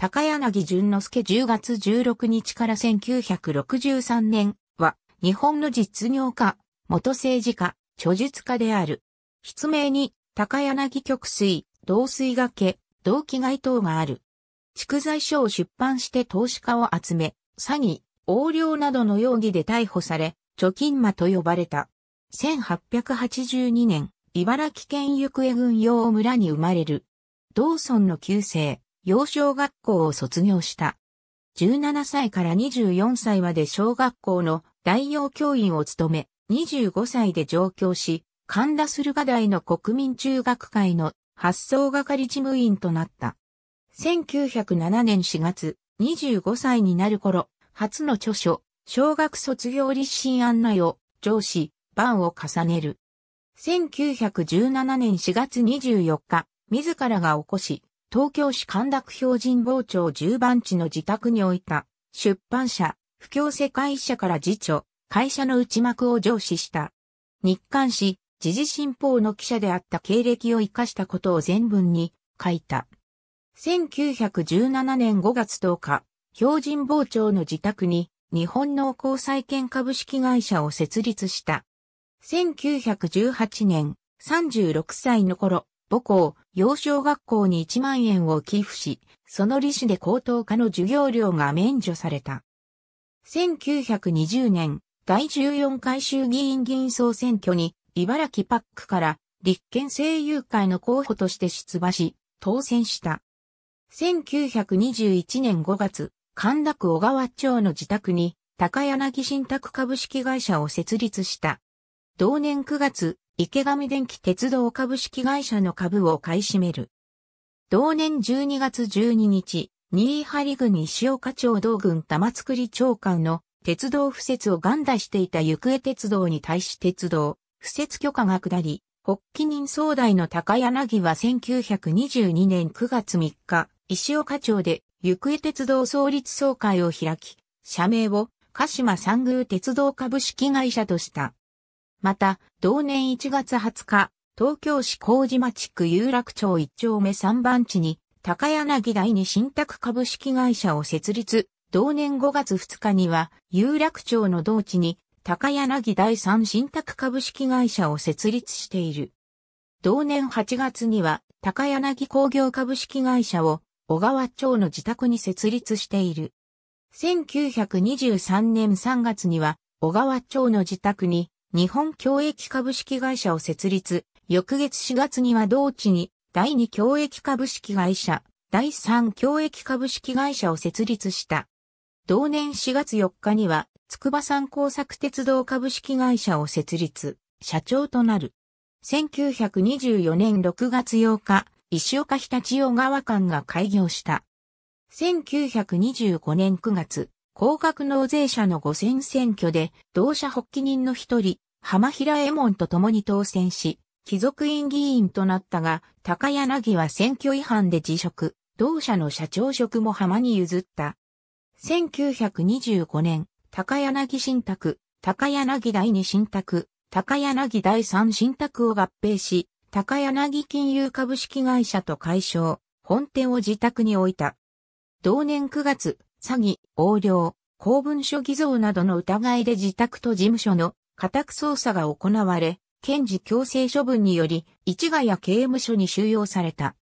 高柳淳之介10月16日から1963年は、日本の実業家、元政治家、著述家である。筆名に、高柳極水、同水がけ、同期街等がある。蓄財書を出版して投資家を集め、詐欺、横領などの容疑で逮捕され、貯金魔と呼ばれた。1882年、茨城県行方郡陽村に生まれる。同村の旧姓。幼少学校を卒業した。17歳から24歳まで小学校の代用教員を務め、25歳で上京し、神田駿河台の国民中学会の発想係事務員となった。1907年4月、25歳になる頃、初の著書、小学卒業立身案内を、上司、版を重ねる。1917年4月24日、自らが起こし、東京市神楽標準傍聴十番地の自宅に置いた、出版社、不況世界社から辞書、会社の内幕を上司した。日刊誌、時事新報の記者であった経歴を活かしたことを全文に書いた。1917年5月10日、標準傍聴の自宅に日本農工債券株式会社を設立した。1918年36歳の頃、母校、幼少学校に1万円を寄付し、その利子で高等科の授業料が免除された。1920年、第14回衆議院議員総選挙に、茨城パックから立憲政友会の候補として出馬し、当選した。1921年5月、神田区小川町の自宅に、高柳信託株式会社を設立した。同年9月、池上電気鉄道株式会社の株を買い占める。同年12月12日、新張郡石岡町道郡玉造長官の鉄道敷設を願打していた行方鉄道に対し鉄道、敷設許可が下り、発起人総代の高柳は1922年9月3日、石岡町で行方鉄道創立総会を開き、社名を鹿島三宮鉄道株式会社とした。また、同年1月20日、東京市麹町区有楽町1丁目3番地に、高柳第二新宅株式会社を設立。同年5月2日には、有楽町の同地に、高柳第三新宅株式会社を設立している。同年8月には、高柳工業株式会社を、小川町の自宅に設立している。1923年3月には、小川町の自宅に、日本教育株式会社を設立、翌月4月には同地に第2教育株式会社、第3教育株式会社を設立した。同年4月4日には、筑波山工作鉄道株式会社を設立、社長となる。1924年6月8日、石岡日立小川間が開業した。1925年9月、高額納税者の五選選挙で、同社発起人の一人、浜平衛門と共に当選し、貴族院議員となったが、高柳は選挙違反で辞職、同社の社長職も浜に譲った。1925年、高柳新宅、高柳第二新宅、高柳第三新宅を合併し、高柳金融株式会社と解消、本店を自宅に置いた。同年9月、詐欺、横領、公文書偽造などの疑いで自宅と事務所の家宅捜査が行われ、検事強制処分により、市ヶ谷刑務所に収容された。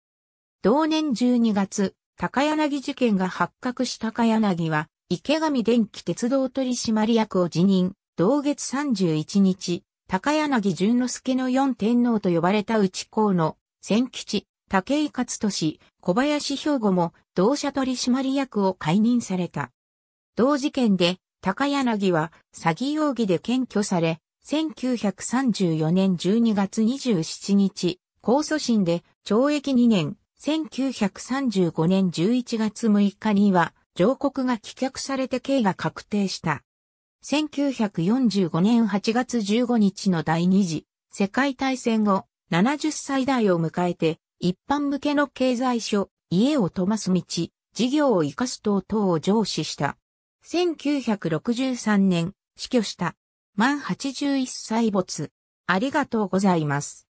同年12月、高柳事件が発覚した高柳は、池上電気鉄道取締役を辞任。同月31日、高柳淳之介の四天皇と呼ばれた内公の、千吉、武井勝利、小林兵庫も同社取締役を解任された。同事件で高柳は詐欺容疑で検挙され、1934年12月27日、控訴審で懲役2年、1935年11月6日には上告が棄却されて刑が確定した。1945年8月15日の第二次世界大戦後、70歳代を迎えて一般向けの経済書、家を飛ます道、事業を生かす等々を上司した。1963年、死去した。満81歳没。ありがとうございます。